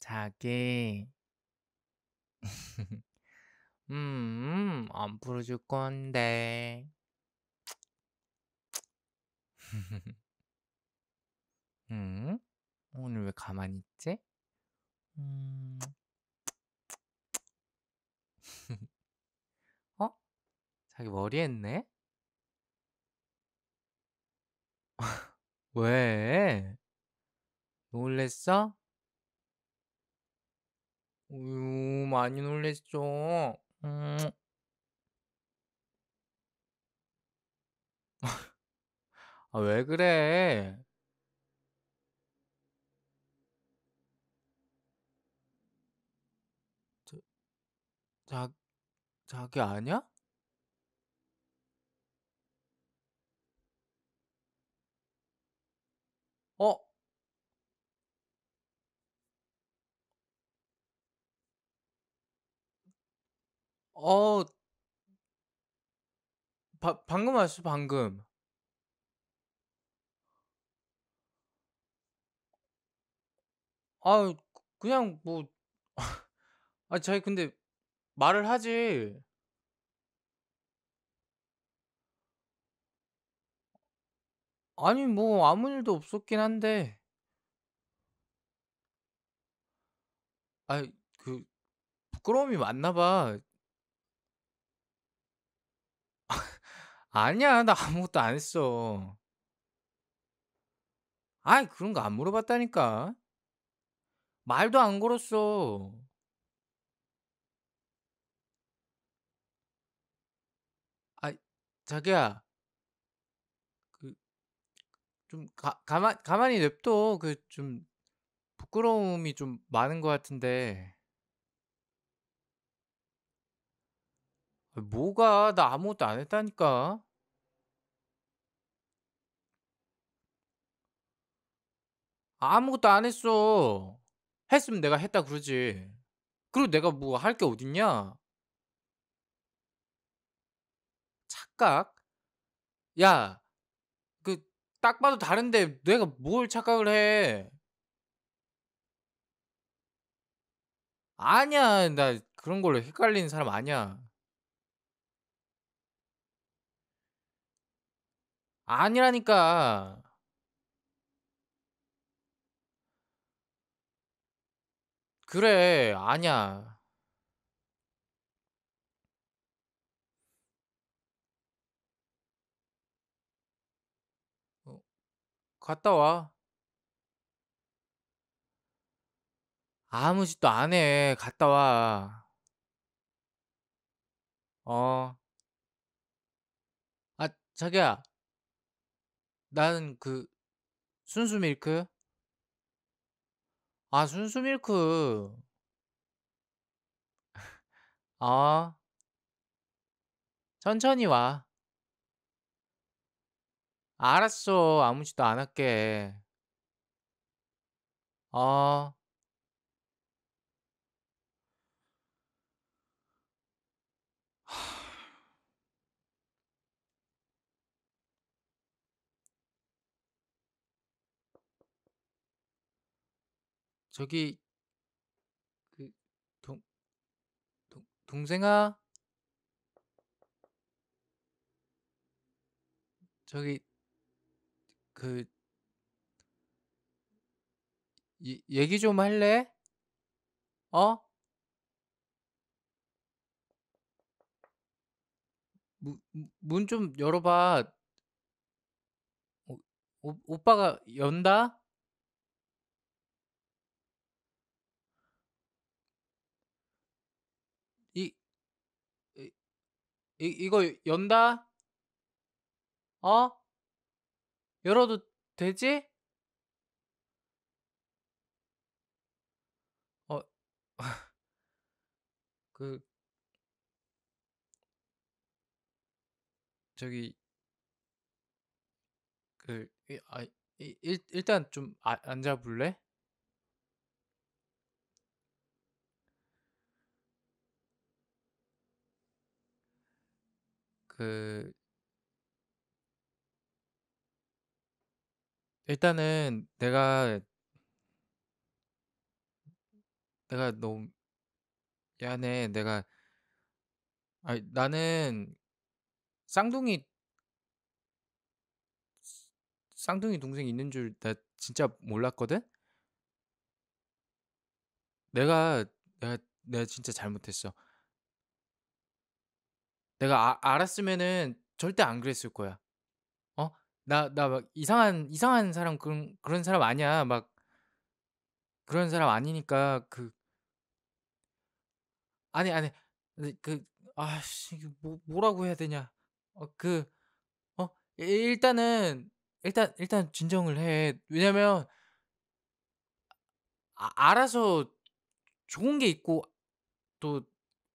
자기, 음, 안 풀어줄 건데. 음, 오늘 왜 가만히 있지? 음... 어? 자기 머리 했네? 왜? 놀랬어? 우유, 많이 놀랬죠? 음. 아, 왜 그래? 자, 자, 자기 아니야? 어? 어. 바, 방금 왔어, 방금. 아, 그- 그냥 뭐 아, 자기 근데 말을 하지. 아니 뭐 아무 일도 없었긴 한데. 아이 그 부끄러움이 많나 봐. 아니야, 나 아무것도 안 했어. 아이, 그런 거 안 물어봤다니까. 말도 안 걸었어. 아, 자기야. 그, 좀, 가, 가만, 가만히 냅둬. 그, 좀, 부끄러움이 좀 많은 것 같은데. 뭐가 나 아무것도 안 했다니까. 아무것도 안 했어. 했으면 내가 했다 그러지. 그리고 내가 뭐 할 게 어딨냐? 착각? 야, 그, 딱 봐도 다른데 내가 뭘 착각을 해? 아니야, 나 그런 걸로 헷갈리는 사람 아니야. 아니라니까. 그래, 아니야. 어, 갔다 와. 아무 짓도 안 해. 갔다 와. 어. 아, 자기야. 나는 그 순수 밀크? 아, 순수 밀크. 아, 천천히 와. 알았어. 아무 짓도 안 할게. 어. 저기 그동 동, 동생아 저기 그 이, 얘기 좀 할래? 어? 문 좀 열어봐. 오, 오, 오빠가 연다? 이, 이거 연다? 어? 열어도 되지? 어, 그, 저기, 그, 아, 일, 일단 좀 아, 앉아볼래? 그 일단은 내가 내가 너무 미안해. 내가 아이 나는 쌍둥이 쌍둥이 동생이 있는 줄 나 진짜 몰랐거든? 내가 내가 내가 진짜 잘못했어. 내가 아, 알았으면은 절대 안 그랬을 거야. 어? 나 나 막 이상한 이상한 사람 그런 그런 사람 아니야. 막 그런 사람 아니니까 그 아니 아니 그 아씨 뭐 뭐라고 해야 되냐? 어그어 그 어? 일단은 일단 일단 진정을 해. 왜냐면 아, 알아서 좋은 게 있고 또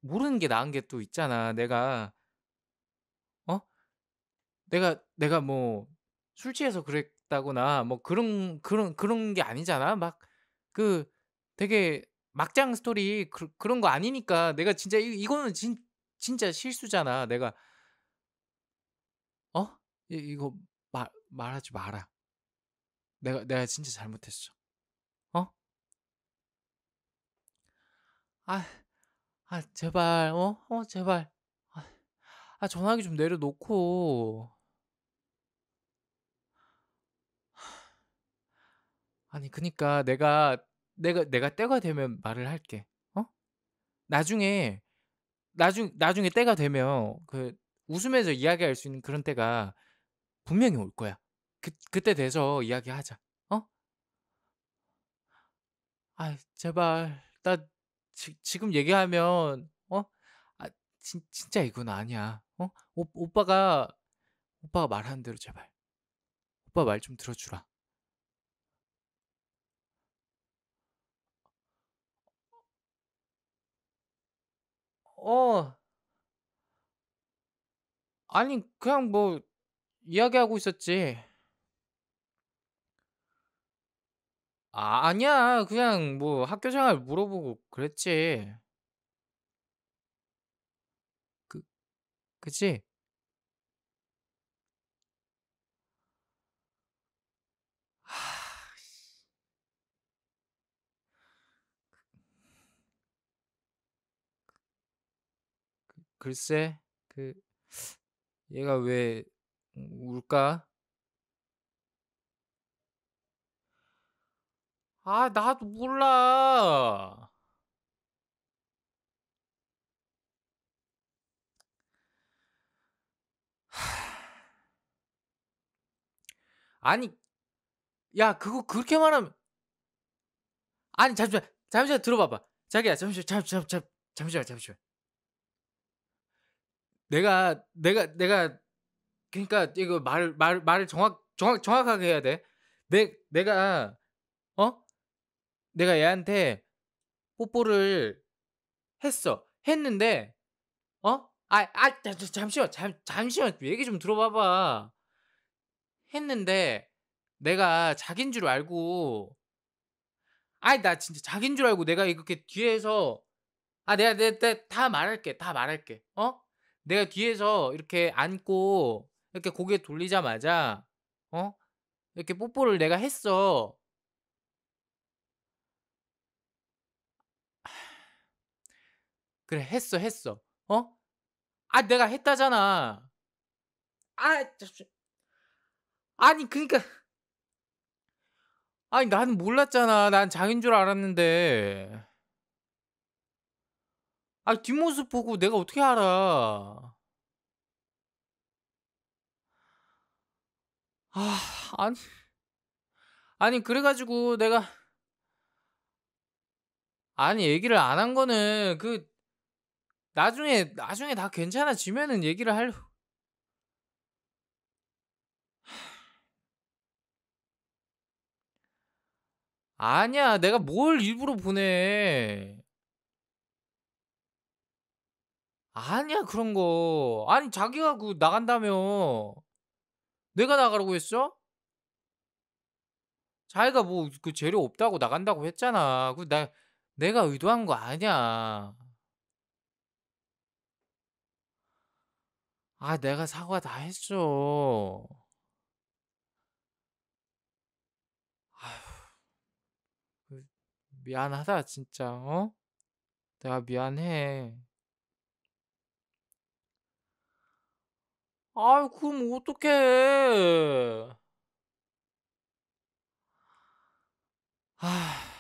모르는 게 나은 게 또 있잖아. 내가 어? 내가 내가 뭐 술 취해서 그랬다거나 뭐 그런 그런 그런 게 아니잖아. 막 그 되게 막장 스토리 그, 그런 거 아니니까 내가 진짜 이, 이거는 진, 진짜 실수잖아. 내가 어? 이, 이거 말 말하지 마라. 내가 내가 진짜 잘못했어. 어? 아 아, 제발, 어? 어, 제발. 아, 아, 전화기 좀 내려놓고. 아니, 그니까 내가, 내가, 내가 때가 되면 말을 할게. 어? 나중에, 나중, 나중에 때가 되면, 그, 웃으면서 이야기할 수 있는 그런 때가 분명히 올 거야. 그, 그때 돼서 이야기하자. 어? 아, 제발. 나 지, 금 얘기하면 어? 아, 진, 진짜 이건 아니야. 어? 오, 오빠가 오빠가 말하는 대로 제발. 오빠 말 좀 들어주라. 어. 아니, 그냥 뭐, 이야기하고 있었지. 아 아니야. 그냥 뭐 학교 생활 물어보고 그랬지. 그 그치? 아 글쎄. 그 얘가 왜 울까? 아, 나도 몰라. 아니, 야, 그거 그렇게 말하면. 아니, 잠시만, 잠시만 들어봐봐. 자기야, 잠시만, 잠시만, 잠시만, 잠시만, 잠시만. 내가, 내가, 내가, 그러니까 이거 말, 말, 말을 정확, 정확, 정확하게 해야 돼. 내, 내가 내가 얘한테 뽀뽀를 했어. 했는데 어? 아, 아, 잠시만, 잠, 잠시만, 얘기 좀 들어봐봐. 했는데, 내가 자긴 줄 알고, 아이, 나 진짜 자긴 줄 알고 내가 이렇게 뒤에서, 아, 내가, 내가, 내가 다 말할게, 다 말할게, 어? 내가 뒤에서 이렇게 안고, 이렇게 고개 돌리자마자, 어? 이렇게 뽀뽀를 내가 했어. 그래 했어 했어 어? 아 내가 했다잖아 아 아니 그니까 아니 나는 몰랐잖아 난 장인 줄 알았는데 아 뒷모습 보고 내가 어떻게 알아 아 아니 아니 그래가지고 내가 아니 얘기를 안 한 거는 그 나중에 나중에 다 괜찮아지면은 얘기를 할 아니야 내가 뭘 일부러 보내 아니야 그런 거 아니 자기가 그 나간다며 내가 나가라고 했어? 자기가 뭐 그 재료 없다고 나간다고 했잖아 그 나 내가 의도한 거 아니야 아, 내가 사과 다 했죠. 아휴, 그 미안하다, 진짜, 어? 내가 미안해. 아유, 그럼 어떡해. 아.